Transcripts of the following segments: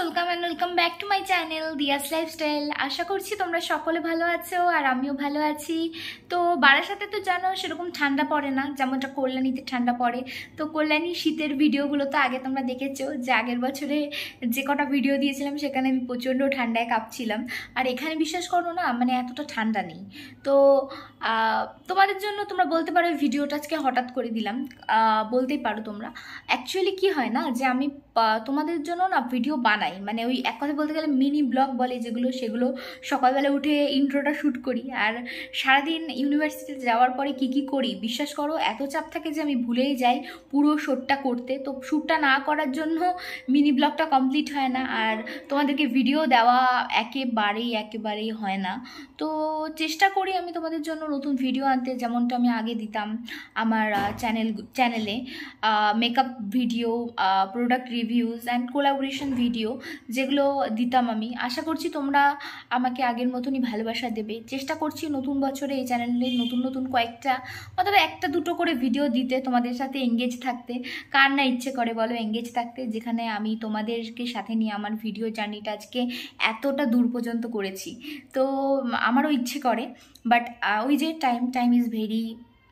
welcome and welcome back to my channel Diya's lifestyle আশা করছি তোমরা সকলে ভালো আছো আর আমিও ভালো আছি তো সাথে তো জানো সেরকম ঠান্ডা পড়ে না যেমনটা কল্যাণীতে ঠান্ডা পড়ে তো কল্যাণী শীতের ভিডিওগুলো তো আগে তোমরা দেখেছো যে আগের বছরে যে কটা ভিডিও দিয়েছিলাম সেখানে আমি প্রচণ্ড ঠান্ডায় কাঁপছিলাম আর এখানে বিশ্বাস করো না মানে এতটা ঠান্ডা নেই তো তোমাদের জন্য তোমরা বলতে পারো ভিডিওটা আজকে হঠাৎ করে দিলাম বলতেই পারো তোমরা অ্যাকচুয়ালি কি হয় না যে আমি তোমাদের জন্য না ভিডিও বানাই বানাই মানে ওই এক কথা বলতে গেলে মিনি ব্লগ বলে যেগুলো সেগুলো সকালবেলা উঠে ইন্ট্রোটা শ্যুট করি আর সারাদিন ইউনিভার্সিটিতে যাওয়ার পরে কি কি করি বিশ্বাস করো এত চাপ থাকে যে আমি ভুলেই যাই পুরো শ্যুটটা করতে তো শ্যুটটা না করার জন্য মিনি ব্লগটা কমপ্লিট হয় না আর তোমাদেরকে ভিডিও দেওয়া একেবারেই একেবারেই হয় না তো চেষ্টা করি আমি তোমাদের জন্য নতুন ভিডিও আনতে যেমনটা আমি আগে দিতাম আমার চ্যানেল চ্যানেলে makeup video product reviews and collaboration video যেগুলো দিতাম আমি আশা করছি তোমরা আমাকে আগের মতনই ভালোবাসা দেবে চেষ্টা করছি নতুন বছরে এই চ্যানেলে নতুন নতুন কয়েকটা অথবা একটা দুটো করে ভিডিও দিতে তোমাদের সাথে এঙ্গেজ থাকতে কার না ইচ্ছে করে বলো এঙ্গেজ থাকতে যেখানে আমি তোমাদেরকে সাথে নিয়ে আমার ভিডিও জার্নিটা আজকে এতটা দূর পর্যন্ত করেছি তো আমারও ইচ্ছে করে বাট ওই যে টাইম টাইম ইজ ভেরি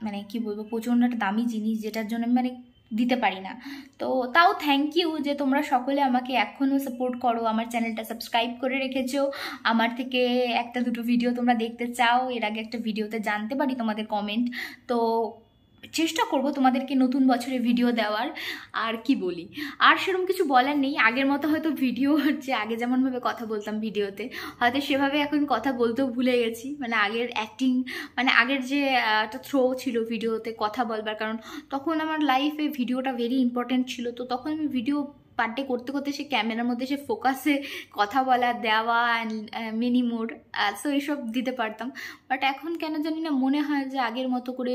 মানে কি বলবো প্রচণ্ড একটা দামি জিনিস যেটার জন্য আমি মানে দিতে পারি না তো তাও থ্যাংক ইউ যে তোমরা সকলে আমাকে এখনও সাপোর্ট করো আমার চ্যানেলটা সাবস্ক্রাইব করে রেখেছো আমার থেকে একটা দুটো ভিডিও তোমরা দেখতে চাও এর আগে একটা ভিডিওতে জানতে পারি তোমাদের কমেন্ট তো চেষ্টা করব তোমাদেরকে নতুন বছরে ভিডিও দেওয়ার আর কি বলি আর সেরকম কিছু বলার নেই আগের মতো হয়তো ভিডিও হচ্ছে আগে যেমনভাবে কথা বলতাম ভিডিওতে হয়তো সেভাবে এখন কথা বলতেও ভুলে গেছি মানে আগের অ্যাক্টিং মানে আগের যে একটা থ্রো ছিল ভিডিওতে কথা বলবার কারণ তখন আমার লাইফে ভিডিওটা ভেরি ইম্পর্ট্যান্ট ছিল তো তখন আমি ভিডিও পার ডে করতে করতে সে ক্যামেরার মধ্যে সে ফোকাসে কথা বলা দেওয়া অ্যান্ড মিনি মোড সো এইসব দিতে পারতাম বাট এখন কেন জানি না মনে হয় যে আগের মতো করে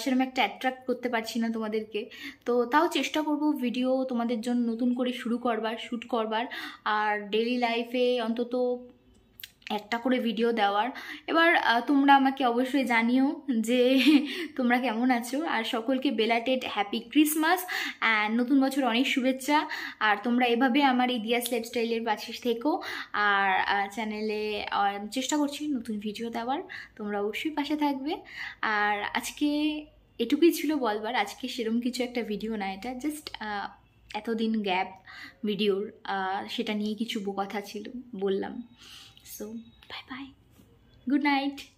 সেরকম একটা অ্যাট্রাক্ট করতে পারছি না তোমাদেরকে তো তাও চেষ্টা করব ভিডিও তোমাদের জন্য নতুন করে শুরু করবার শ্যুট করবার আর ডেলি লাইফে অন্তত একটা করে ভিডিও দেওয়ার এবার তোমরা আমাকে অবশ্যই জানিও যে তোমরা কেমন আছো আর সকলকে বেলাটেড হ্যাপি ক্রিসমাস অ্যান্ড নতুন বছর অনেক শুভেচ্ছা আর তোমরা এভাবে আমার এই দিয়াস লাইফস্টাইলের পাশে থেকো আর চ্যানেলে চেষ্টা করছি নতুন ভিডিও দেওয়ার তোমরা অবশ্যই পাশে থাকবে আর আজকে এটুকুই ছিল বলবার আজকে সেরম কিছু একটা ভিডিও না এটা জাস্ট এতদিন গ্যাপ ভিডিওর সেটা নিয়ে কিছু কথা ছিল বললাম so bye bye good night